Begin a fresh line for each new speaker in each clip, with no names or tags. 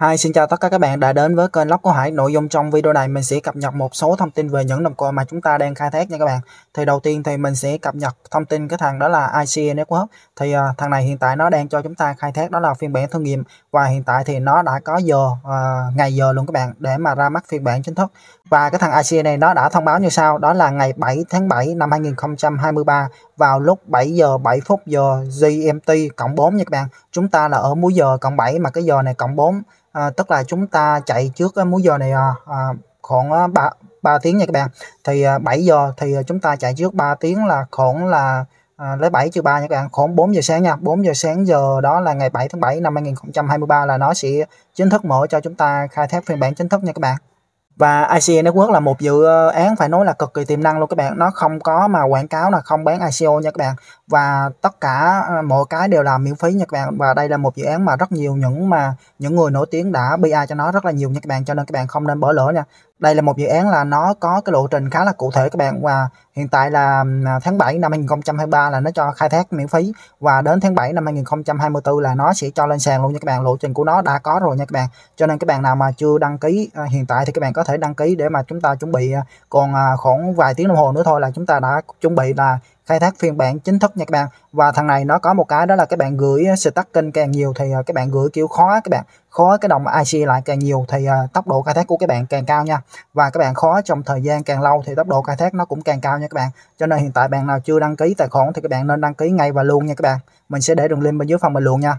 Hi, xin chào tất cả các bạn đã đến với kênh Lóc của Hải. Nội dung trong video này mình sẽ cập nhật một số thông tin về những đồng coin mà chúng ta đang khai thác nha các bạn. Thì đầu tiên thì mình sẽ cập nhật thông tin cái thằng đó là ICA e Network. Thì uh, thằng này hiện tại nó đang cho chúng ta khai thác đó là phiên bản thử nghiệm và hiện tại thì nó đã có giờ uh, ngày giờ luôn các bạn để mà ra mắt phiên bản chính thức. Và cái thằng ICA e này nó đã thông báo như sau, đó là ngày 7 tháng 7 năm 2023 vào lúc 7 giờ 7 phút giờ GMT cộng 4 nha các bạn. Chúng ta là ở múi giờ cộng 7 mà cái giờ này cộng 4 à, tức là chúng ta chạy trước múi giờ này à, à, khoảng 3 à, 3 tiếng nha các bạn. Thì à, 7 giờ thì à, chúng ta chạy trước 3 tiếng là khoảng là à, lấy 7 trừ 3 nha các bạn khoảng 4 giờ sáng nha 4 giờ sáng giờ đó là ngày 7 tháng 7 năm 2023 là nó sẽ chính thức mở cho chúng ta khai thác phiên bản chính thức nha các bạn và ICO Network là một dự ờ, án phải nói là cực kỳ tiềm năng luôn các bạn nó không có mà quảng cáo là không bán ICO nha các bạn và tất cả à, mọi cái đều là miễn phí nha các bạn và đây là một dự án mà rất nhiều những mà những người nổi tiếng đã BI cho nó rất là nhiều nha các bạn cho nên các bạn không nên bỏ lỡ nha đây là một dự án là nó có cái lộ trình khá là cụ thể các bạn và hiện tại là à, tháng 7 năm 2023 là nó cho khai thác miễn phí và đến tháng 7 năm 2024 là nó sẽ cho lên sàn luôn nha các bạn lộ trình của nó đã có rồi nha các bạn cho nên các bạn nào mà chưa đăng ký à, hiện tại thì các bạn có thể đăng ký để mà chúng ta chuẩn bị còn khoảng vài tiếng đồng hồ nữa thôi là chúng ta đã chuẩn bị là khai thác phiên bản chính thức nha các bạn và thằng này nó có một cái đó là các bạn gửi uh, stacking càng nhiều thì uh, các bạn gửi kiểu khó các bạn khó cái đồng IC lại càng nhiều thì uh, tốc độ khai thác của các bạn càng cao nha và các bạn khó trong thời gian càng lâu thì tốc độ khai thác nó cũng càng cao nha các bạn cho nên hiện tại bạn nào chưa đăng ký tài khoản thì các bạn nên đăng ký ngay và luôn nha các bạn mình sẽ để đường link bên dưới phần bình luận nha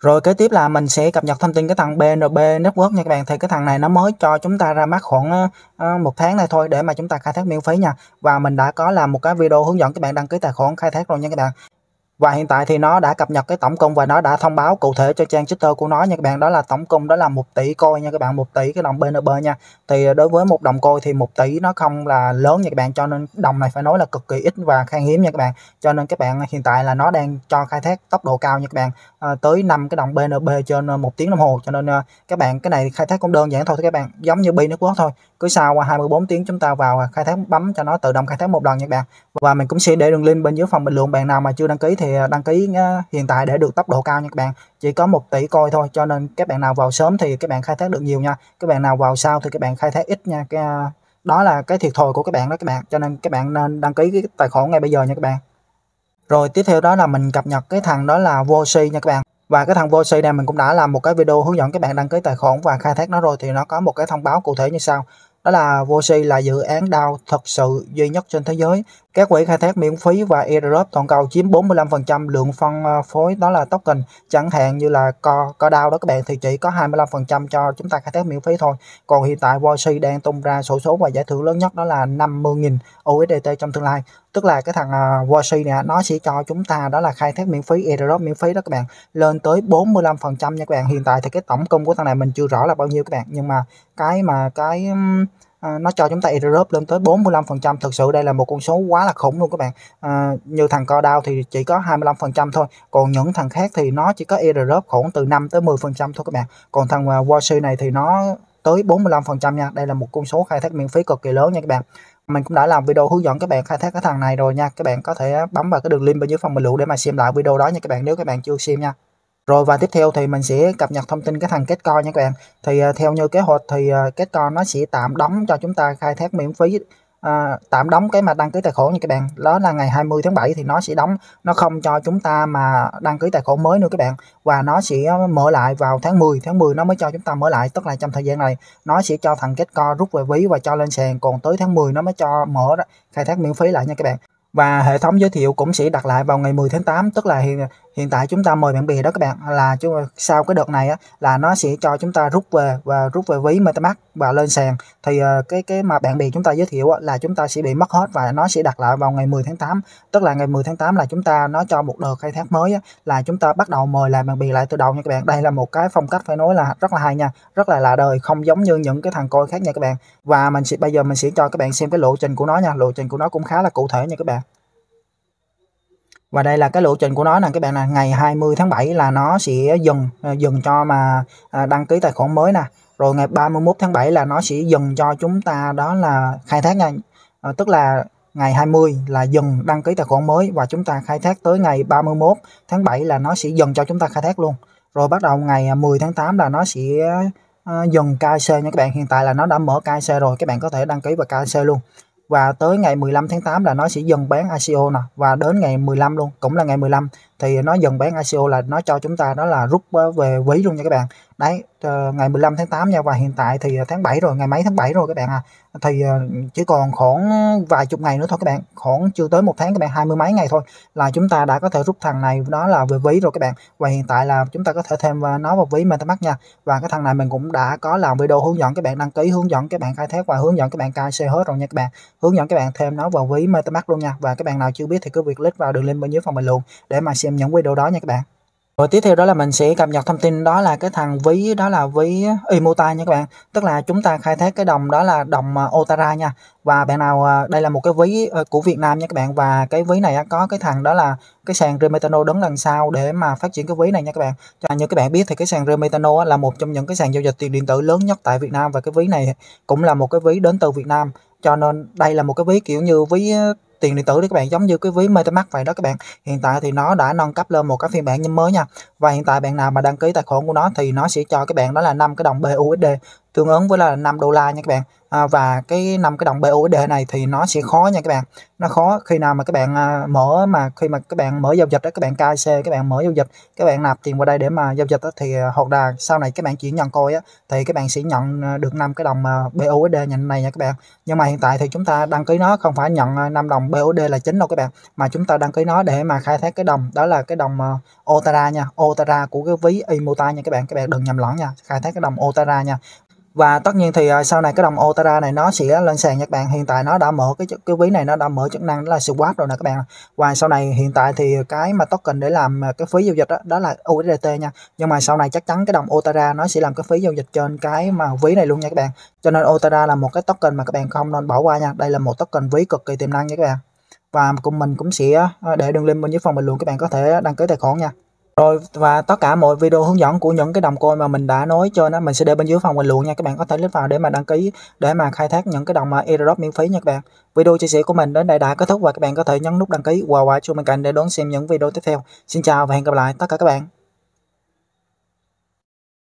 rồi kế tiếp là mình sẽ cập nhật thông tin cái thằng BNB Network nha các bạn Thì cái thằng này nó mới cho chúng ta ra mắt khoảng ờ, ờ, một tháng này thôi để mà chúng ta khai thác miễn phí nha Và mình đã có làm một cái video hướng dẫn các bạn đăng ký tài khoản khai thác rồi nha các bạn và hiện tại thì nó đã cập nhật cái tổng công và nó đã thông báo cụ thể cho trang Twitter của nó nha các bạn đó là tổng công đó là một tỷ coin nha các bạn một tỷ cái đồng BNB nha thì đối với một đồng coin thì một tỷ nó không là lớn nha các bạn cho nên đồng này phải nói là cực kỳ ít và khan hiếm nha các bạn cho nên các bạn hiện tại là nó đang cho khai thác tốc độ cao nha các bạn à, tới 5 cái đồng BNB trên ờ, một tiếng đồng hồ cho nên à, các bạn cái này khai thác cũng đơn giản thôi các bạn giống như bi quốc thôi cứ sau qua 24 tiếng chúng ta vào khai thác bấm cho nó tự động khai thác một lần nha các bạn và mình cũng sẽ để đường link bên dưới phần bình luận bạn nào mà chưa đăng ký thì thì à, đăng ký à, hiện tại để được tốc độ cao nha các bạn chỉ có một tỷ coi thôi cho nên các bạn nào vào sớm thì các bạn khai thác được nhiều nha các bạn nào vào sau thì các bạn khai thác ít nha cái à, đó là cái thiệt thòi của các bạn đó các bạn cho nên các bạn nên đăng ký cái tài khoản ngay bây giờ nha các bạn rồi tiếp theo đó là mình cập nhật cái thằng đó là Voxy nha các bạn và cái thằng Voxy này mình cũng đã làm một cái video hướng dẫn các bạn đăng ký tài khoản và khai thác nó rồi thì nó có một cái thông báo cụ thể như sau đó là Voxy là dự án DAO thật sự duy nhất trên thế giới các quỹ khai thác miễn phí và airdrop toàn cầu chiếm 45% lượng phân ờ, phối đó là token. Chẳng hạn như là co co đao đó các bạn thì chỉ có 25% cho chúng ta khai thác miễn phí thôi. Còn hiện tại Voxy đang tung ra sổ số và giải thưởng lớn nhất đó là 50.000 USDT trong tương lai. Tức là cái thằng Voxy ờ, này nó sẽ cho chúng ta đó là khai thác miễn phí airdrop miễn phí đó các bạn lên tới 45% nha các bạn. Hiện tại thì cái tổng công của thằng này mình chưa rõ là bao nhiêu các bạn nhưng mà cái mà cái à, nó cho chúng ta airdrop lên tới 45% thực sự đây là một con số quá là khủng luôn các bạn à, như thằng co đau thì chỉ có 25% thôi còn những thằng khác thì nó chỉ có airdrop khoảng từ 5 tới 10% thôi các bạn còn thằng uh, Washi này thì nó tới 45% nha đây là một con số khai thác miễn phí cực kỳ lớn nha các bạn mình cũng đã làm video hướng dẫn các bạn khai thác cái thằng này rồi nha các bạn có thể bấm vào cái đường link bên dưới phần bình luận để mà xem lại video đó nha các bạn nếu các bạn chưa xem nha rồi và tiếp theo thì mình sẽ cập nhật thông tin cái thằng kết coi nha các bạn thì uh, theo như kế hoạch thì uh, kết coi nó sẽ tạm đóng cho chúng ta khai thác miễn phí À, tạm đóng cái mà đăng ký tài khoản nha các bạn đó là ngày 20 tháng 7 thì nó sẽ đóng nó không cho chúng ta mà đăng ký tài khoản mới nữa các bạn và nó sẽ mở lại vào tháng 10 tháng 10 nó mới cho chúng ta mở lại tức là trong thời gian này nó sẽ cho thằng kết co rút về ví và cho lên sàn còn tới tháng 10 nó mới cho mở khai thác miễn phí lại nha các bạn và hệ thống giới thiệu cũng sẽ đặt lại vào ngày 10 tháng 8 tức là hiện hiện tại chúng ta mời bạn bè đó các bạn là chúng sau cái đợt này á, là nó sẽ cho chúng ta rút về và rút về ví MetaMask và lên sàn thì uh, cái cái mà bạn bè chúng ta giới thiệu á, là chúng ta sẽ bị mất hết và nó sẽ đặt lại vào ngày 10 tháng 8 tức là ngày 10 tháng 8 là chúng ta nó cho một đợt khai thác mới á, là chúng ta bắt đầu mời lại bạn bè lại từ đầu nha các bạn đây là một cái phong cách phải nói là rất là hay nha rất là lạ đời không giống như những cái thằng coi khác nha các bạn và mình sẽ bây giờ mình sẽ cho các bạn xem cái lộ trình của nó nha lộ trình của nó cũng khá là cụ thể nha các bạn và đây là cái lộ trình của nó nè các bạn là ngày 20 tháng 7 là nó sẽ dừng ờ, dừng cho mà ờ, đăng ký tài khoản mới nè rồi ngày 31 tháng 7 là nó sẽ dừng cho chúng ta đó là khai thác nha ờ, tức là ngày 20 là dừng đăng ký tài khoản mới và chúng ta khai thác tới ngày 31 tháng 7 là nó sẽ dừng cho chúng ta khai thác luôn rồi bắt đầu ngày 10 tháng 8 là nó sẽ dừng KC nha các bạn hiện tại là nó đã mở KC rồi các bạn có thể đăng ký vào KC luôn và tới ngày 15 tháng 8 là nó sẽ dần bán ICO nè và đến ngày 15 luôn cũng là ngày 15 thì nó dần bán ICO là nó cho chúng ta đó là rút về ví luôn nha các bạn đấy ờ, ngày 15 tháng 8 nha và hiện tại thì ờ, tháng 7 rồi ngày mấy tháng 7 rồi các bạn à thì ờ, chỉ còn khoảng vài chục ngày nữa thôi các bạn khoảng chưa tới một tháng các bạn hai mươi mấy ngày thôi là chúng ta đã có thể rút thằng này đó là về ví rồi các bạn và hiện tại là chúng ta có thể thêm nó vào ví MetaMask nha và cái thằng này mình cũng đã có làm video hướng dẫn các bạn đăng ký hướng dẫn các bạn khai thác và hướng dẫn các bạn cài xe hết rồi nha các bạn hướng dẫn các bạn thêm nó vào ví MetaMask luôn nha và các bạn nào chưa biết thì cứ việc click vào đường link bên dưới phần bình luận để mà xem những video đó nha các bạn rồi tiếp theo đó là mình sẽ cập nhật thông tin đó là cái thằng ví đó là ví Imota nha các bạn. Tức là chúng ta khai thác cái đồng đó là đồng à, Otara nha. Và bạn nào à, đây là một cái ví ờ, của Việt Nam nha các bạn và cái ví này có cái thằng đó là cái sàn Remetano đứng đằng sau để mà phát triển cái ví này nha các bạn. Cho như các bạn biết thì cái sàn Remetano là một trong những cái sàn giao dịch tiền điện tử lớn nhất tại Việt Nam và cái ví này cũng là một cái ví đến từ Việt Nam cho nên đây là một cái ví kiểu như ví tiền điện tử đi các bạn giống như cái ví MetaMask vậy đó các bạn hiện tại thì nó đã nâng cấp lên một cái phiên bản như mới nha và hiện tại bạn nào mà đăng ký tài khoản của nó thì nó sẽ cho các bạn đó là 5 cái đồng BUSD tương ứng với là 5 đô la nha các bạn à, và cái năm cái đồng BUSD này thì nó sẽ khó nha các bạn nó khó khi nào mà các bạn à, mở mà khi mà các bạn mở giao dịch đó các bạn KC các bạn mở giao dịch các bạn nạp tiền qua đây để mà giao dịch đó, thì à, hoặc là sau này các bạn chuyển nhận coi á thì các bạn sẽ nhận à, được năm cái đồng à, BUSD nhận này nha các bạn nhưng mà hiện tại thì chúng ta đăng ký nó không phải nhận năm đồng BUSD là chính đâu các bạn mà chúng ta đăng ký nó để mà khai thác cái đồng đó là cái đồng Otara nha Otara của cái ví imota nha các bạn các bạn đừng nhầm lẫn nha khai thác cái đồng Otara nha và tất nhiên thì à, sau này cái đồng Otara này nó sẽ lên sàn Nhật Bản hiện tại nó đã mở cái cái ví này nó đã mở chức năng đó là swap rồi nè các bạn và sau này hiện tại thì cái mà token để làm à, cái phí giao dịch đó, đó là USDT nha nhưng mà sau này chắc chắn cái đồng Otara nó sẽ làm cái phí giao dịch trên cái mà ví này luôn nha các bạn cho nên Otara là một cái token mà các bạn không nên bỏ qua nha đây là một token ví cực kỳ tiềm năng nha các bạn và cùng mình cũng sẽ à, để đường link bên dưới phần bình luận các bạn có thể đăng ký tài khoản nha rồi và tất cả mọi video hướng dẫn của những cái đồng coin mà mình đã nói cho nó mình sẽ để bên dưới phần bình luận nha các bạn có thể click vào để mà đăng ký để mà khai thác những cái đồng mà airdrop miễn phí nha các bạn. Video chia sẻ của mình đến đây đã kết thúc và các bạn có thể nhấn nút đăng ký và wow, wow, chuông bên cạnh để đón xem những video tiếp theo. Xin chào và hẹn gặp lại tất cả các bạn.